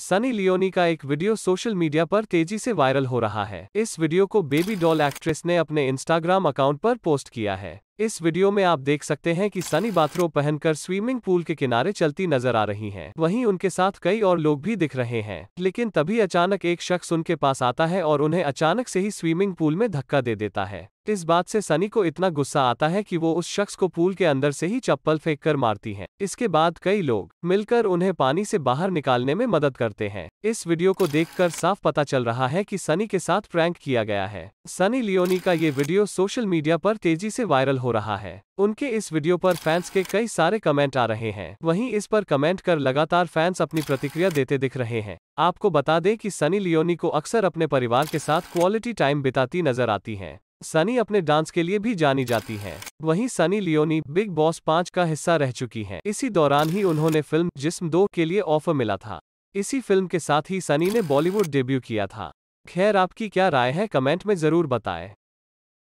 Sunny Leone का एक video social media पर तेजी से वायरल हो रहा है इस वीडियो को बेबी डॉल एक्ट्रेस ने अपने इंस्टाग्राम अकाउंट पर पोस्ट किया है इस वीडियो में आप देख सकते हैं कि सनी बाथरो पहनकर स्विमिंग पूल के किनारे चलती नजर आ रही हैं। वहीं उनके साथ कई और लोग भी दिख रहे हैं लेकिन तभी अचानक एक शख्स उनके पास आता है और उन्हें अचानक से ही स्विमिंग पूल में धक्का दे देता है इस बात से सनी को इतना गुस्सा आता है कि वो उस शख्स को पूल के अंदर से ही चप्पल फेंक कर मारती हैं। इसके बाद कई लोग मिलकर उन्हें पानी से बाहर निकालने में मदद करते हैं इस वीडियो को देखकर साफ पता चल रहा है कि सनी के साथ प्रैंक किया गया है सनी लियोनी का ये वीडियो सोशल मीडिया पर तेजी से वायरल हो रहा है उनके इस वीडियो पर फैंस के कई सारे कमेंट आ रहे हैं वहीं इस पर कमेंट कर लगातार फैंस अपनी प्रतिक्रिया देते दिख रहे हैं आपको बता दें कि सनी लियोनी को अक्सर अपने परिवार के साथ क्वालिटी टाइम बिताती नजर आती हैं सनी अपने डांस के लिए भी जानी जाती हैं। वहीं सनी लियोनी बिग बॉस पाँच का हिस्सा रह चुकी हैं। इसी दौरान ही उन्होंने फिल्म जिस्म दो के लिए ऑफर मिला था इसी फिल्म के साथ ही सनी ने बॉलीवुड डेब्यू किया था खैर आपकी क्या राय है कमेंट में जरूर बताएं